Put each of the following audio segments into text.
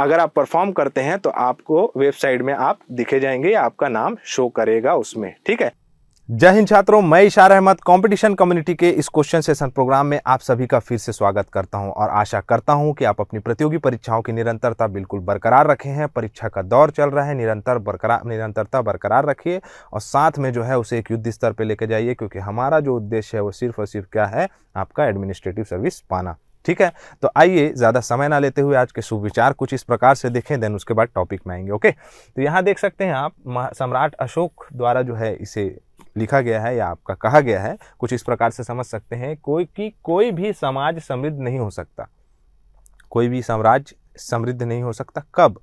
अगर आप परफॉर्म करते हैं तो आपको वेबसाइट में आप दिखे जाएंगे या आपका नाम शो करेगा उसमें ठीक है जय हिंद छात्रों मैं इशार अहमद कंपटीशन कम्युनिटी के इस क्वेश्चन सेशन प्रोग्राम में आप सभी का फिर से स्वागत करता हूं और आशा करता हूं कि आप अपनी प्रतियोगी परीक्षाओं की निरंतरता बिल्कुल बरकरार रखे हैं परीक्षा का दौर चल रहा है निरंतर बरकरार निरंतरता बरकरार रखिए और साथ में जो है उसे एक युद्ध स्तर पर लेकर जाइए क्योंकि हमारा जो उद्देश्य है वो सिर्फ और सिर्फ क्या है आपका एडमिनिस्ट्रेटिव सर्विस पाना ठीक है तो आइए ज़्यादा समय ना लेते हुए आज के सुविचार कुछ इस प्रकार से देखें देन उसके बाद टॉपिक में आएंगे ओके तो यहाँ देख सकते हैं आप सम्राट अशोक द्वारा जो है इसे लिखा गया है या आपका कहा गया है कुछ इस प्रकार से समझ सकते हैं कोई कि कोई भी समाज समृद्ध नहीं हो सकता कोई भी साम्राज्य समृद्ध नहीं हो सकता कब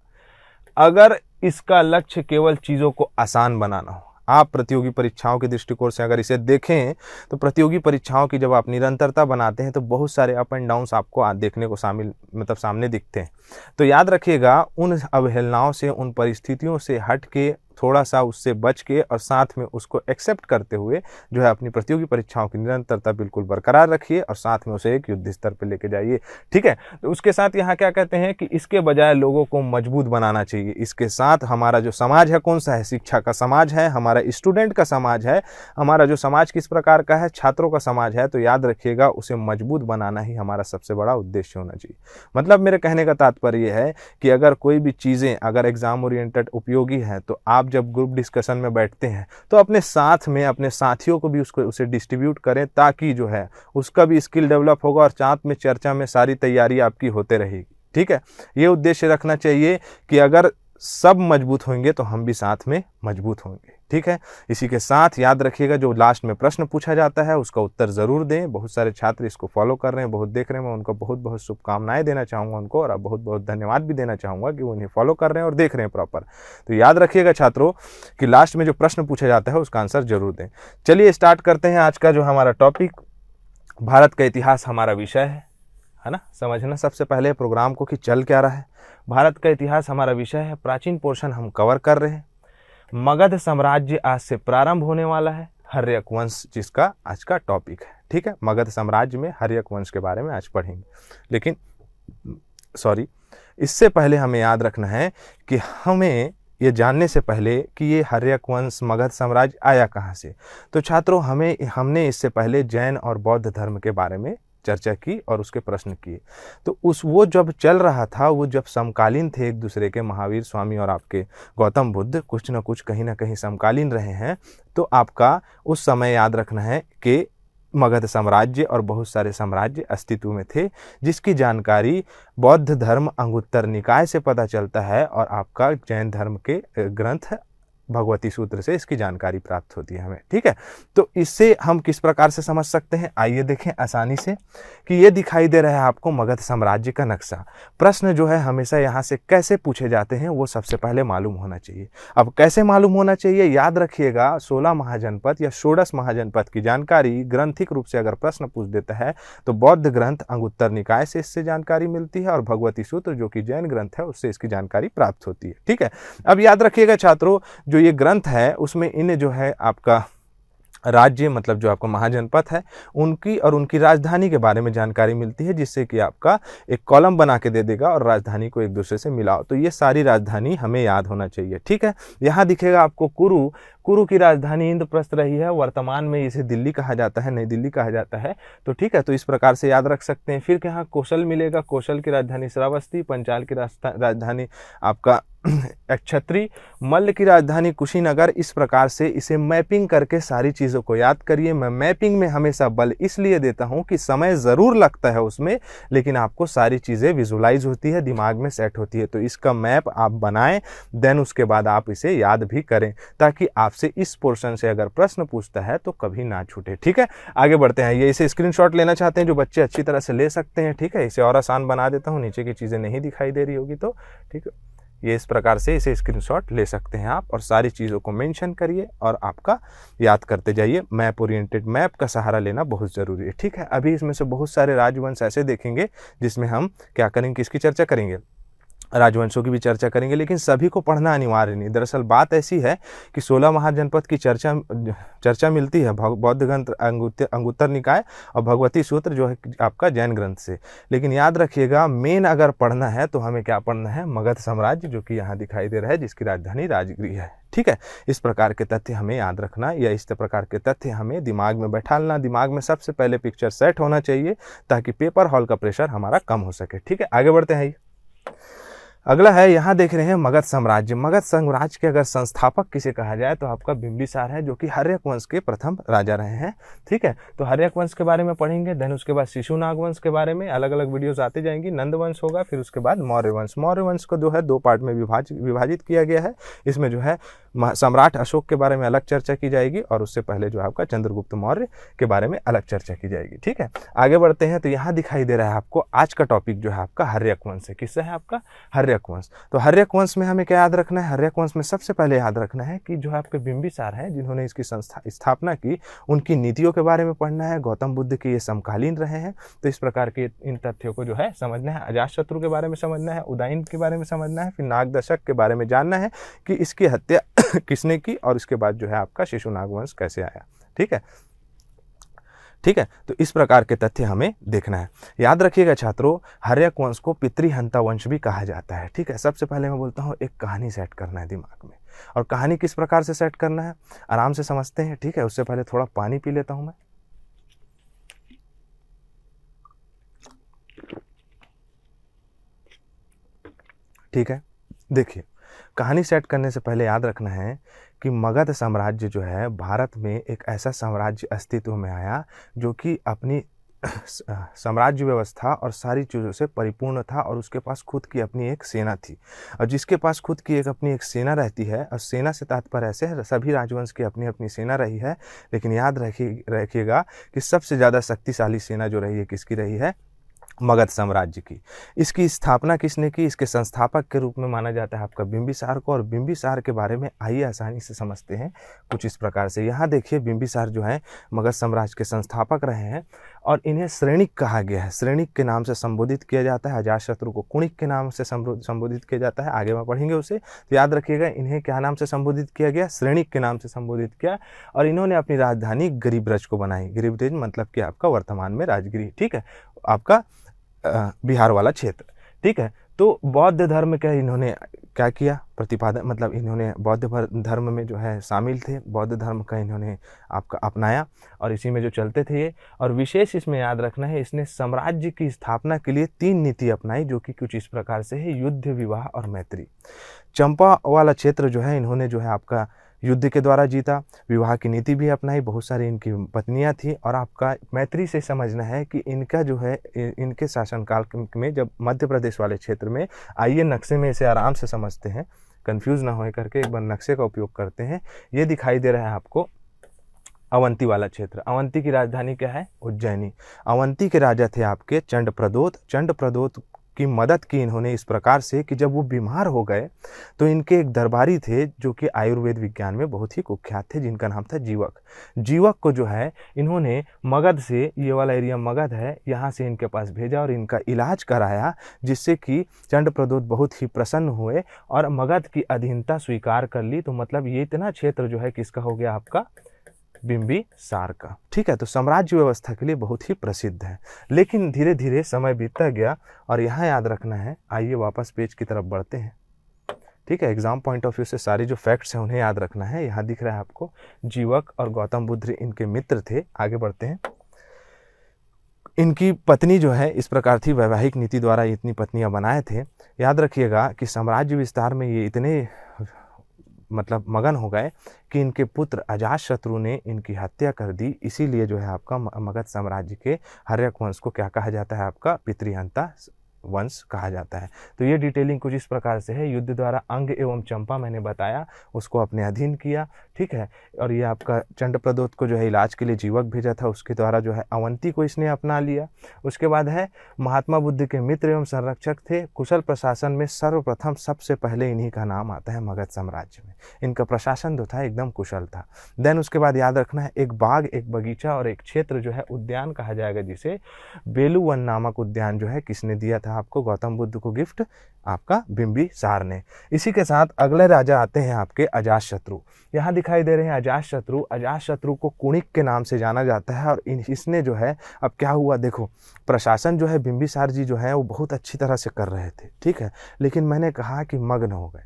अगर इसका लक्ष्य केवल चीज़ों को आसान बनाना हो आप प्रतियोगी परीक्षाओं के दृष्टिकोण से अगर इसे देखें तो प्रतियोगी परीक्षाओं की जब आप निरंतरता बनाते हैं तो बहुत सारे अप एंड डाउन्स आपको देखने को शामिल मतलब सामने दिखते हैं तो याद रखिएगा उन अवहेलनाओं से उन परिस्थितियों से हट के थोड़ा सा उससे बच के और साथ में उसको एक्सेप्ट करते हुए जो है अपनी प्रतियोगी परीक्षाओं की निरंतरता बिल्कुल बरकरार रखिए और साथ में उसे एक युद्ध स्तर पर लेके जाइए ठीक है तो उसके साथ यहाँ क्या कहते हैं कि इसके बजाय लोगों को मजबूत बनाना चाहिए इसके साथ हमारा जो समाज है कौन सा है शिक्षा का समाज है हमारा स्टूडेंट का समाज है हमारा जो समाज किस प्रकार का है छात्रों का समाज है तो याद रखिएगा उसे मजबूत बनाना ही हमारा सबसे बड़ा उद्देश्य होना चाहिए मतलब मेरे कहने का तात्पर्य है कि अगर कोई भी चीज़ें अगर एग्ज़ाम ओरिएंटेड उपयोगी हैं तो आप आप जब ग्रुप डिस्कशन में बैठते हैं तो अपने साथ में अपने साथियों को भी उसको उसे डिस्ट्रीब्यूट करें ताकि जो है उसका भी स्किल डेवलप होगा और साथ में चर्चा में सारी तैयारी आपकी होते रहेगी ठीक है ये उद्देश्य रखना चाहिए कि अगर सब मजबूत होंगे तो हम भी साथ में मजबूत होंगे ठीक है इसी के साथ याद रखिएगा जो लास्ट में प्रश्न पूछा जाता है उसका उत्तर ज़रूर दें बहुत सारे छात्र इसको फॉलो कर रहे हैं बहुत देख रहे हैं मैं उनको बहुत बहुत शुभकामनाएं देना चाहूँगा उनको और बहुत बहुत धन्यवाद भी देना चाहूँगा कि वो उन्हें फॉलो कर रहे हैं और देख रहे हैं प्रॉपर तो याद रखिएगा छात्रों कि लास्ट में जो प्रश्न पूछा जाता है उसका आंसर जरूर दें चलिए स्टार्ट करते हैं आज का जो हमारा टॉपिक भारत का इतिहास हमारा विषय है है ना समझना सबसे पहले प्रोग्राम को कि चल क्या रहा है भारत का इतिहास हमारा विषय है प्राचीन पोर्शन हम कवर कर रहे हैं मगध साम्राज्य आज से प्रारंभ होने वाला है हर्यक वंश जिसका आज का टॉपिक है ठीक है मगध साम्राज्य में हर्यक वंश के बारे में आज पढ़ेंगे लेकिन सॉरी इससे पहले हमें याद रखना है कि हमें ये जानने से पहले कि ये हर्यक वंश मगध साम्राज्य आया कहाँ से तो छात्रों हमें हमने इससे पहले जैन और बौद्ध धर्म के बारे में चर्चा की और उसके प्रश्न किए तो उस वो जब चल रहा था वो जब समकालीन थे एक दूसरे के महावीर स्वामी और आपके गौतम बुद्ध कुछ ना कुछ कहीं ना कहीं समकालीन रहे हैं तो आपका उस समय याद रखना है कि मगध साम्राज्य और बहुत सारे साम्राज्य अस्तित्व में थे जिसकी जानकारी बौद्ध धर्म अंगुत्तर निकाय से पता चलता है और आपका जैन धर्म के ग्रंथ भगवती सूत्र से इसकी जानकारी प्राप्त होती है हमें ठीक है तो इससे हम किस प्रकार से समझ सकते हैं आइए देखें आसानी से कि ये दिखाई दे रहा है आपको मगध साम्राज्य का नक्शा प्रश्न जो है हमेशा यहाँ से कैसे पूछे जाते हैं वो सबसे पहले मालूम होना चाहिए अब कैसे मालूम होना चाहिए याद रखिएगा सोलह महाजनपद या षोडश महाजनपद की जानकारी ग्रंथिक रूप से अगर प्रश्न पूछ देता है तो बौद्ध ग्रंथ अंगुत्तर निकाय से इससे जानकारी मिलती है और भगवती सूत्र जो कि जैन ग्रंथ है उससे इसकी जानकारी प्राप्त होती है ठीक है अब याद रखिएगा छात्रों जो जो ये ग्रंथ है उसमें इन जो है आपका राज्य मतलब जो आपका महाजनपद है उनकी और उनकी राजधानी के बारे में जानकारी मिलती है जिससे कि आपका एक कॉलम बना के दे देगा और राजधानी को एक दूसरे से मिलाओ तो ये सारी राजधानी हमें याद होना चाहिए ठीक है यहाँ दिखेगा आपको कुरु कुरु की राजधानी इंद्रप्रस्थ रही है वर्तमान में इसे दिल्ली कहा जाता है नई दिल्ली कहा जाता है तो ठीक है तो इस प्रकार से याद रख सकते हैं फिर यहाँ कौशल मिलेगा कौशल की राजधानी श्रावस्ती पंचाल की राजधानी आपका अक्षत्री मल्ल की राजधानी कुशीनगर इस प्रकार से इसे मैपिंग करके सारी चीज़ों को याद करिए मैं मैपिंग में हमेशा बल इसलिए देता हूँ कि समय ज़रूर लगता है उसमें लेकिन आपको सारी चीज़ें विजुलाइज होती है दिमाग में सेट होती है तो इसका मैप आप बनाएं देन उसके बाद आप इसे याद भी करें ताकि आप आपसे इस पोर्शन से अगर प्रश्न पूछता है तो कभी ना छूटे ठीक है आगे बढ़ते हैं ये इसे स्क्रीनशॉट लेना चाहते हैं जो बच्चे अच्छी तरह से ले सकते हैं ठीक है इसे और आसान बना देता हूँ नीचे की चीज़ें नहीं दिखाई दे रही होगी तो ठीक है ये इस प्रकार से इसे स्क्रीनशॉट ले सकते हैं आप और सारी चीज़ों को मेंशन करिए और आपका याद करते जाइए मैप ओरिएंटेड मैप का सहारा लेना बहुत ज़रूरी है ठीक है अभी इसमें से बहुत सारे राजवंश ऐसे देखेंगे जिसमें हम क्या करेंगे किसकी चर्चा करेंगे राजवंशों की भी चर्चा करेंगे लेकिन सभी को पढ़ना अनिवार्य नहीं दरअसल बात ऐसी है कि सोलह महाजनपद की चर्चा चर्चा मिलती है बौद्ध ग्रंथ अंगुत्तर अंगुत्तर निकाय और भगवती सूत्र जो है आपका जैन ग्रंथ से लेकिन याद रखिएगा मेन अगर पढ़ना है तो हमें क्या पढ़ना है मगध साम्राज्य जो कि यहाँ दिखाई दे रहा है जिसकी राजधानी राजगृह है ठीक है इस प्रकार के तथ्य हमें याद रखना या इस प्रकार के तथ्य हमें दिमाग में बैठालना दिमाग में सबसे पहले पिक्चर सेट होना चाहिए ताकि पेपर हॉल का प्रेशर हमारा कम हो सके ठीक है आगे बढ़ते हैं ये अगला है यहाँ देख रहे हैं मगध साम्राज्य मगध साम्राज्य के अगर संस्थापक किसे कहा जाए तो आपका बिम्बिसार है जो कि हर्यक वंश के प्रथम राजा रहे हैं ठीक है तो हर्यक वंश के बारे में पढ़ेंगे देन उसके बाद शिशु नाग वंश के बारे में अलग अलग वीडियोस आते जाएंगी नंद वंश होगा फिर उसके बाद मौर्य वंश मौर्य वंश को जो है दो पार्ट में विभाज विभाजित किया गया है इसमें जो है सम्राट अशोक के बारे में अलग चर्चा की जाएगी और उससे पहले जो आपका चंद्रगुप्त मौर्य के बारे में अलग चर्चा की जाएगी ठीक है आगे बढ़ते हैं तो यहाँ दिखाई दे रहा है आपको आज का टॉपिक जो है आपका हर्यक वंश है किससे है आपका हर्यक हर्यक वंश तो हर्यक वंश में हमें क्या याद रखना है हर्यक वंश में सबसे पहले याद रखना है कि जो आपके बिंबिसार हैं जिन्होंने इसकी संस्था स्थापना की उनकी नीतियों के बारे में पढ़ना है गौतम बुद्ध के ये समकालीन रहे हैं तो इस प्रकार के इन तथ्यों को जो है समझना है अजात शत्रु के बारे में समझना है उदयन के बारे में समझना है फिर नागदशक के बारे में जानना है कि इसकी हत्या किसने की और इसके बाद जो है आपका शिशु नागवंश कैसे आया ठीक है ठीक है तो इस प्रकार के तथ्य हमें देखना है याद रखिएगा छात्रों हर्यक वंश को पितृहंता वंश भी कहा जाता है ठीक है सबसे पहले मैं बोलता हूँ एक कहानी सेट करना है दिमाग में और कहानी किस प्रकार से सेट करना है आराम से समझते हैं ठीक है उससे पहले थोड़ा पानी पी लेता हूँ मैं ठीक है देखिए कहानी सेट करने से पहले याद रखना है कि मगध साम्राज्य जो है भारत में एक ऐसा साम्राज्य अस्तित्व में आया जो कि अपनी साम्राज्य व्यवस्था और सारी चीज़ों से परिपूर्ण था और उसके पास खुद की अपनी एक सेना थी और जिसके पास खुद की एक अपनी एक सेना रहती है और सेना से तात्पर्य ऐसे सभी राजवंश की अपनी अपनी सेना रही है लेकिन याद रखिए रखिएगा कि सबसे ज़्यादा शक्तिशाली सेना जो रही है किसकी रही है मगध साम्राज्य की इसकी स्थापना किसने की इसके संस्थापक के रूप में माना जाता है आपका बिंबिसार को और बिंबिसार के बारे में आइए आसानी से समझते हैं कुछ इस प्रकार से यहाँ देखिए बिंबिसार जो है मगध साम्राज्य के संस्थापक रहे हैं और इन्हें श्रेणिक कहा गया है श्रेणिक के नाम से संबोधित किया जाता है शत्रु को कुणिक के नाम से संबोधित किया जाता है आगे वहाँ पढ़ेंगे उसे तो याद रखिएगा इन्हें क्या नाम से संबोधित किया गया श्रेणिक के नाम से संबोधित किया और इन्होंने अपनी राजधानी गरीबरज को बनाई गरीबरज मतलब कि आपका वर्तमान में राजगिरी ठीक है आपका बिहार वाला क्षेत्र ठीक है तो बौद्ध धर्म का इन्होंने क्या किया प्रतिपादन मतलब इन्होंने बौद्ध धर्म में जो है शामिल थे बौद्ध धर्म का इन्होंने आपका अपनाया और इसी में जो चलते थे ये और विशेष इसमें याद रखना है इसने साम्राज्य की स्थापना के लिए तीन नीति अपनाई जो कि कुछ इस प्रकार से है युद्ध विवाह और मैत्री चंपा वाला क्षेत्र जो है इन्होंने जो है आपका युद्ध के द्वारा जीता विवाह की नीति भी अपनाई बहुत सारी इनकी पत्नियां थी और आपका मैत्री से समझना है कि इनका जो है इनके शासनकाल में जब मध्य प्रदेश वाले क्षेत्र में आइए नक्शे में इसे आराम से समझते हैं कंफ्यूज ना हो करके एक बार नक्शे का उपयोग करते हैं ये दिखाई दे रहा है आपको अवंती वाला क्षेत्र अवंती की राजधानी क्या है उज्जैनी अवंती के राजा थे आपके चंड प्रदोत चंड प्रदोत की मदद की इन्होंने इस प्रकार से कि जब वो बीमार हो गए तो इनके एक दरबारी थे जो कि आयुर्वेद विज्ञान में बहुत ही कुख्यात थे जिनका नाम था जीवक जीवक को जो है इन्होंने मगध से ये वाला एरिया मगध है यहाँ से इनके पास भेजा और इनका इलाज कराया जिससे कि चंड प्रदोत बहुत ही प्रसन्न हुए और मगध की अधीनता स्वीकार कर ली तो मतलब ये इतना क्षेत्र जो है किसका हो गया आपका बिंबिसार का ठीक है तो साम्राज्य व्यवस्था के लिए बहुत ही प्रसिद्ध है लेकिन धीरे धीरे समय बीतता गया और यहाँ याद रखना है आइए वापस पेज की तरफ बढ़ते हैं ठीक है एग्जाम पॉइंट ऑफ व्यू से सारे जो फैक्ट्स हैं उन्हें याद रखना है यहाँ दिख रहा है आपको जीवक और गौतम बुद्ध इनके मित्र थे आगे बढ़ते हैं इनकी पत्नी जो है इस प्रकार थी वैवाहिक नीति द्वारा इतनी पत्नियां बनाए थे याद रखिएगा कि साम्राज्य विस्तार में ये इतने मतलब मगन हो गए कि इनके पुत्र अजात शत्रु ने इनकी हत्या कर दी इसीलिए जो है आपका मगध साम्राज्य के हर्यक वंश को क्या कहा जाता है आपका पितृहंता वंश कहा जाता है तो ये डिटेलिंग कुछ इस प्रकार से है युद्ध द्वारा अंग एवं चंपा मैंने बताया उसको अपने अधीन किया ठीक है और ये आपका चंड प्रदोत को जो है इलाज के लिए जीवक भेजा था उसके द्वारा जो है अवंती को इसने अपना लिया उसके बाद है महात्मा बुद्ध के मित्र एवं संरक्षक थे कुशल प्रशासन में सर्वप्रथम सबसे पहले इन्हीं का नाम आता है मगध साम्राज्य में इनका प्रशासन जो तो था एकदम कुशल था देन उसके बाद याद रखना है एक बाग एक बगीचा और एक क्षेत्र जो है उद्यान कहा जाएगा जिसे बेलुवन नामक उद्यान जो है किसने दिया था आपको गौतम बुद्ध को गिफ्ट आपका सार ने इसी के साथ अगले राजा आते हैं आपके अजात शत्रु यहाँ दिखाई दे रहे हैं अजात शत्रु अजात शत्रु को कुणिक के नाम से जाना जाता है और इसने जो है अब क्या हुआ देखो प्रशासन जो है बिंबी जी जो है वो बहुत अच्छी तरह से कर रहे थे ठीक है लेकिन मैंने कहा कि मग्न हो गए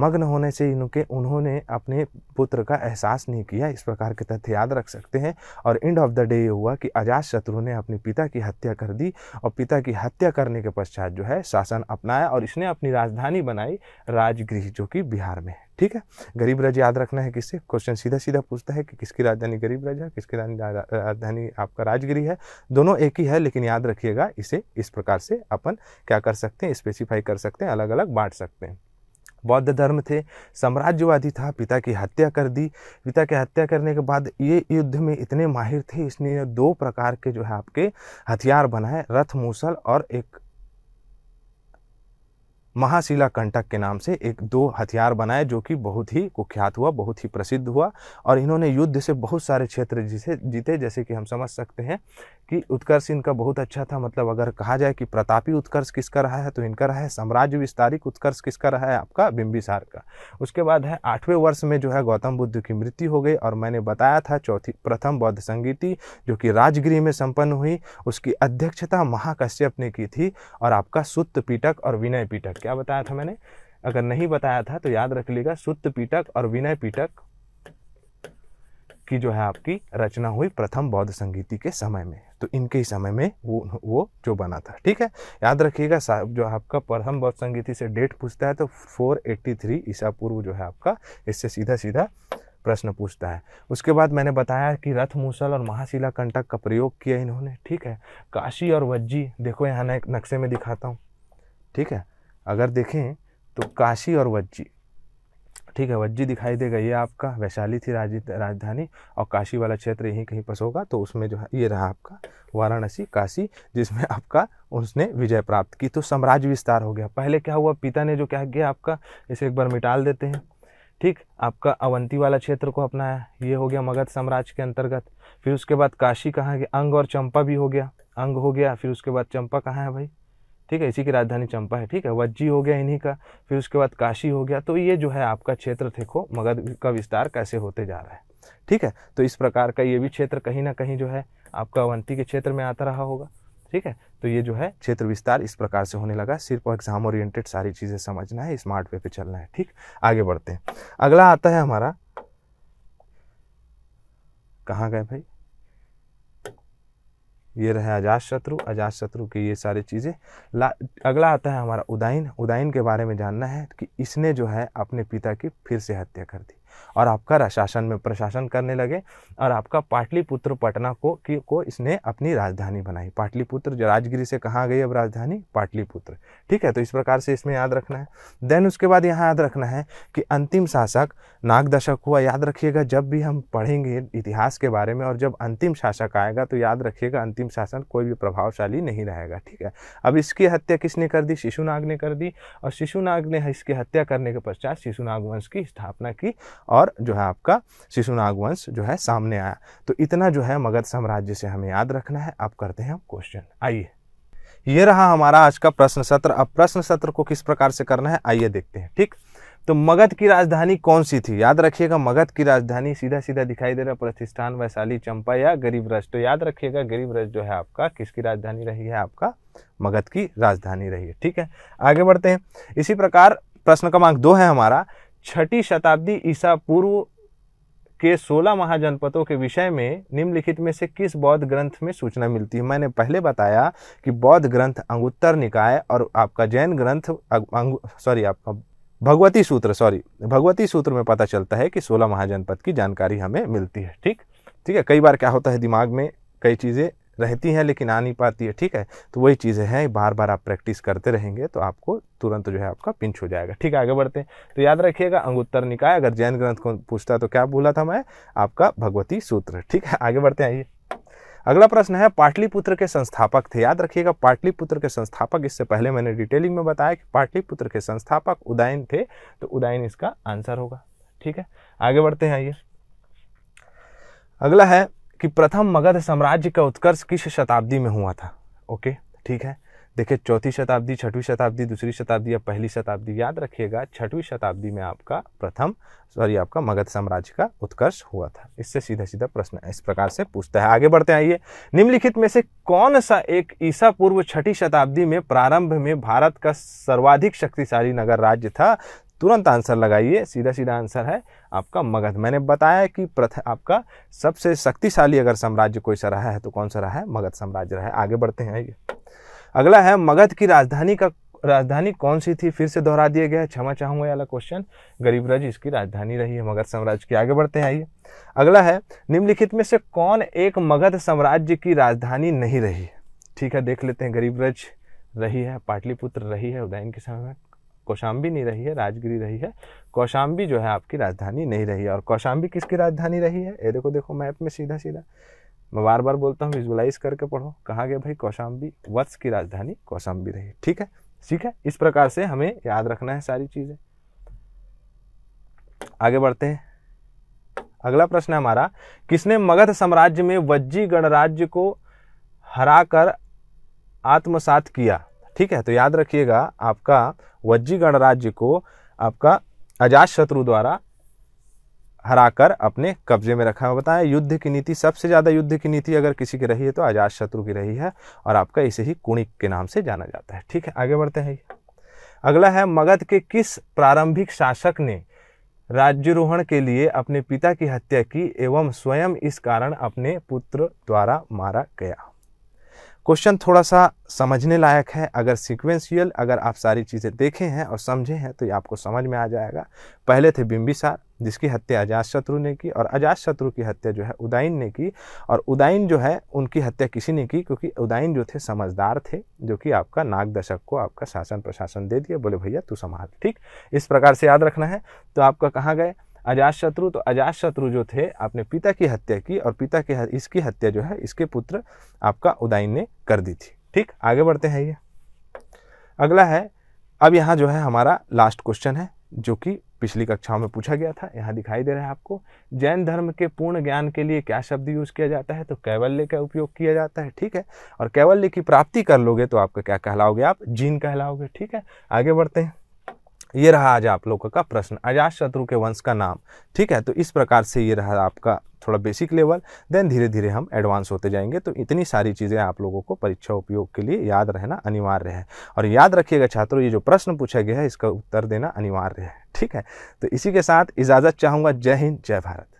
मग्न होने से इनके उन्होंने अपने पुत्र का एहसास नहीं किया इस प्रकार के तथ्य याद रख सकते हैं और एंड ऑफ द डे ये हुआ कि अजात शत्रु ने अपने पिता की हत्या कर दी और पिता की हत्या करने के पश्चात जो है शासन अपनाया और इसने अपनी राजधानी बनाई राजगृह जो कि बिहार में है ठीक है गरीब रज याद रखना है किससे क्वेश्चन सीधा सीधा पूछता है कि किसकी राजधानी गरीब रज है किसकी राजधानी आपका राजगिरी है दोनों एक ही है लेकिन याद रखिएगा इसे इस प्रकार से अपन क्या कर सकते हैं स्पेसिफाई कर सकते हैं अलग अलग बांट सकते हैं बौद्ध धर्म थे साम्राज्यवादी था पिता की हत्या कर दी पिता की हत्या करने के बाद ये युद्ध में इतने माहिर थे इसने दो प्रकार के जो है आपके हथियार बनाए रथ मूसल और एक महाशिला कंटक के नाम से एक दो हथियार बनाए जो कि बहुत ही कुख्यात हुआ बहुत ही प्रसिद्ध हुआ और इन्होंने युद्ध से बहुत सारे क्षेत्र जिसे जीते जैसे कि हम समझ सकते हैं कि उत्कर्ष इनका बहुत अच्छा था मतलब अगर कहा जाए कि प्रतापी उत्कर्ष किसका रहा है तो इनका रहा है साम्राज्य विस्तारिक उत्कर्ष किसका रहा है आपका बिंबिसार का उसके बाद है आठवें वर्ष में जो है गौतम बुद्ध की मृत्यु हो गई और मैंने बताया था चौथी प्रथम बौद्ध संगीति जो कि राजगृह में संपन्न हुई उसकी अध्यक्षता महाकश्यप ने की थी और आपका सुत्त पीटक और विनय पीटक क्या बताया था मैंने अगर नहीं बताया था तो याद रख लीजिएगा सुत्त पीटक और विनय पीटक की जो है आपकी रचना हुई प्रथम बौद्ध संगीति के समय में तो इनके ही समय में वो वो जो बना था ठीक है याद रखिएगा जो आपका प्रथम बौद्ध संगीति से डेट पूछता है तो 483 ईसा पूर्व जो है आपका इससे सीधा सीधा प्रश्न पूछता है उसके बाद मैंने बताया कि रथ मूसल और महाशिला कंटक का प्रयोग किया इन्होंने ठीक है काशी और वज्जी देखो यहाँ नक्शे में दिखाता हूँ ठीक है अगर देखें तो काशी और वज्जी ठीक है वज्जी दिखाई देगा ये आपका वैशाली थी राजधानी और काशी वाला क्षेत्र यहीं कहीं पस होगा तो उसमें जो है ये रहा आपका वाराणसी काशी जिसमें आपका उसने विजय प्राप्त की तो साम्राज्य विस्तार हो गया पहले क्या हुआ पिता ने जो क्या किया आपका इसे एक बार मिटाल देते हैं ठीक आपका अवंती वाला क्षेत्र को अपनाया ये हो गया मगध साम्राज्य के अंतर्गत फिर उसके बाद काशी कहाँ गया अंग और चंपा भी हो गया अंग हो गया फिर उसके बाद चंपा कहाँ है भाई ठीक है इसी की राजधानी चंपा है ठीक है वज्जी हो गया इन्हीं का फिर उसके बाद काशी हो गया तो ये जो है आपका क्षेत्र देखो मगध का विस्तार कैसे होते जा रहा है ठीक है तो इस प्रकार का ये भी क्षेत्र कहीं ना कहीं जो है आपका अवंती के क्षेत्र में आता रहा होगा ठीक है तो ये जो है क्षेत्र विस्तार इस प्रकार से होने लगा सिर्फ एग्जाम ओरिएंटेड सारी चीज़ें समझना है स्मार्ट वे पे चलना है ठीक आगे बढ़ते हैं अगला आता है हमारा कहाँ गए भाई ये रहे अजात शत्रु अजात शत्रु की ये सारी चीज़ें ला अगला आता है हमारा उदाइन उदाइन के बारे में जानना है कि इसने जो है अपने पिता की फिर से हत्या कर दी और आपका शासन में प्रशासन करने लगे और आपका पाटलिपुत्र पटना को की को इसने अपनी राजधानी बनाई पाटलिपुत्र जो राजगिरी से कहाँ गई अब राजधानी पाटलिपुत्र ठीक है तो इस प्रकार से इसमें याद रखना है देन उसके बाद यहाँ याद रखना है कि अंतिम शासक नागदशक हुआ याद रखिएगा जब भी हम पढ़ेंगे इतिहास के बारे में और जब अंतिम शासक आएगा तो याद रखिएगा अंतिम शासन कोई भी प्रभावशाली नहीं रहेगा ठीक है अब इसकी हत्या किसने कर दी शिशुनाग ने कर दी और शिशुनाग ने इसकी हत्या करने के पश्चात शिशुनाग वंश की स्थापना की और जो है आपका शिशुनाग वंश जो है सामने आया तो इतना जो है मगध साम्राज्य से हमें याद रखना है अब करते हैं हम क्वेश्चन आइए ये रहा हमारा आज का प्रश्न सत्र अब प्रश्न सत्र को किस प्रकार से करना है आइए देखते हैं ठीक तो मगध की राजधानी कौन सी थी याद रखिएगा मगध की राजधानी सीधा सीधा दिखाई दे रहा है प्रतिष्ठान वैशाली चंपा या गरीब रज तो याद रखिएगा गरीब रज जो है आपका किसकी राजधानी रही है आपका मगध की राजधानी रही है ठीक है आगे बढ़ते हैं इसी प्रकार प्रश्न क्रमांक दो है हमारा छठी शताब्दी ईसा पूर्व के 16 महाजनपदों के विषय में निम्नलिखित में से किस बौद्ध ग्रंथ में सूचना मिलती है मैंने पहले बताया कि बौद्ध ग्रंथ अंगुत्तर निकाय और आपका जैन ग्रंथ सॉरी आपका भगवती सूत्र सॉरी भगवती सूत्र में पता चलता है कि 16 महाजनपद की जानकारी हमें मिलती है ठीक ठीक है कई बार क्या होता है दिमाग में कई चीज़ें रहती हैं लेकिन आ नहीं पाती है ठीक है तो वही चीज़ें हैं बार बार आप प्रैक्टिस करते रहेंगे तो आपको तुरंत जो है आपका पिंच हो जाएगा ठीक है आगे बढ़ते हैं तो याद रखिएगा अंगुत्तर निकाय अगर जैन ग्रंथ को पूछता तो क्या भूला था मैं आपका भगवती सूत्र ठीक है आगे बढ़ते हैं आइए अगला प्रश्न है पाटलिपुत्र के संस्थापक थे याद रखिएगा पाटलिपुत्र के संस्थापक इससे पहले मैंने डिटेलिंग में बताया कि पाटलिपुत्र के संस्थापक उदयन थे तो उदयन इसका आंसर होगा ठीक है आगे बढ़ते हैं आइए अगला है कि प्रथम मगध साम्राज्य का उत्कर्ष किस शताब्दी में हुआ था ओके ठीक है देखिए चौथी शताब्दी छठवीं शताब्दी दूसरी शताब्दी या पहली शताब्दी याद रखिएगा छठवीं शताब्दी में आपका प्रथम सॉरी आपका मगध साम्राज्य का उत्कर्ष हुआ था इससे सीधा सीधा प्रश्न इस प्रकार से पूछता है आगे बढ़ते आइए निम्नलिखित में से कौन सा एक ईसा पूर्व छठी शताब्दी में प्रारंभ में भारत का सर्वाधिक शक्तिशाली नगर राज्य था तुरंत आंसर लगाइए सीधा सीधा आंसर है आपका मगध मैंने बताया कि प्रथ आपका सबसे शक्तिशाली अगर साम्राज्य कोई सा रहा है तो कौन सा रहा है मगध साम्राज्य रहा है आगे बढ़ते हैं आइए अगला है मगध की राजधानी का राजधानी कौन सी थी फिर से दोहरा दिया गया है क्षमा चाहूँगा वाला क्वेश्चन गरीब रज इसकी राजधानी रही है मगध साम्राज्य की आगे बढ़ते हैं आइए अगला है निम्नलिखित में से कौन एक मगध साम्राज्य की राजधानी नहीं रही ठीक है देख लेते हैं गरीब रज रही है पाटलिपुत्र रही है उदयन के समय में कौशाम्बी नहीं रही है राजगिरी रही है कौशाम्बी जो है आपकी राजधानी नहीं रही है और कौशाम्बी किसकी राजधानी रही है ये देखो देखो मैप में सीधा सीधा मैं बार बार बोलता हूँ विजुअलाइज करके पढ़ो कहाँ गया भाई कौशाम्बी वत्स की राजधानी कौशाम्बी रही ठीक है ठीक है इस प्रकार से हमें याद रखना है सारी चीज़ें आगे बढ़ते हैं अगला प्रश्न है हमारा किसने मगध साम्राज्य में वज्जी गणराज्य को हराकर आत्मसात किया ठीक है तो याद रखिएगा आपका वज्जी गणराज्य को आपका अजात शत्रु द्वारा हराकर अपने कब्जे में रखा है बताया युद्ध की नीति सबसे ज़्यादा युद्ध की नीति अगर किसी की रही है तो अजात शत्रु की रही है और आपका इसे ही कुणिक के नाम से जाना जाता है ठीक है आगे बढ़ते हैं अगला है मगध के किस प्रारंभिक शासक ने राज्यरोहण के लिए अपने पिता की हत्या की एवं स्वयं इस कारण अपने पुत्र द्वारा मारा गया क्वेश्चन थोड़ा सा समझने लायक है अगर सिक्वेंशियल अगर आप सारी चीज़ें देखे हैं और समझे हैं तो ये आपको समझ में आ जाएगा पहले थे बिम्बिसार जिसकी हत्या अजात शत्रु ने की और अजात शत्रु की हत्या जो है उदाइन ने की और उदाइन जो है उनकी हत्या किसी ने की क्योंकि उदाइन जो थे समझदार थे जो कि आपका नाग दशक को आपका शासन प्रशासन दे दिया बोले भैया तू संभाल ठीक इस प्रकार से याद रखना है तो आपका कहाँ गए अजात शत्रु तो अजात शत्रु जो थे आपने पिता की हत्या की और पिता की इसकी हत्या जो है इसके पुत्र आपका उदयन ने कर दी थी ठीक आगे बढ़ते हैं ये अगला है अब यहाँ जो है हमारा लास्ट क्वेश्चन है जो कि पिछली कक्षाओं में पूछा गया था यहाँ दिखाई दे रहा है आपको जैन धर्म के पूर्ण ज्ञान के लिए क्या शब्द यूज़ किया जाता है तो कैवल्य का उपयोग किया जाता है ठीक है और कैवल्य की प्राप्ति कर लोगे तो आपका क्या कहलाओगे आप जीन कहलाओगे ठीक है आगे बढ़ते हैं ये रहा आज आप लोगों का प्रश्न अजात शत्रु के वंश का नाम ठीक है तो इस प्रकार से ये रहा आपका थोड़ा बेसिक लेवल देन धीरे धीरे हम एडवांस होते जाएंगे तो इतनी सारी चीज़ें आप लोगों को परीक्षा उपयोग के लिए याद रहना अनिवार्य है और याद रखिएगा छात्रों ये जो प्रश्न पूछा गया है इसका उत्तर देना अनिवार्य है ठीक है तो इसी के साथ इजाज़त चाहूँगा जय हिंद जय भारत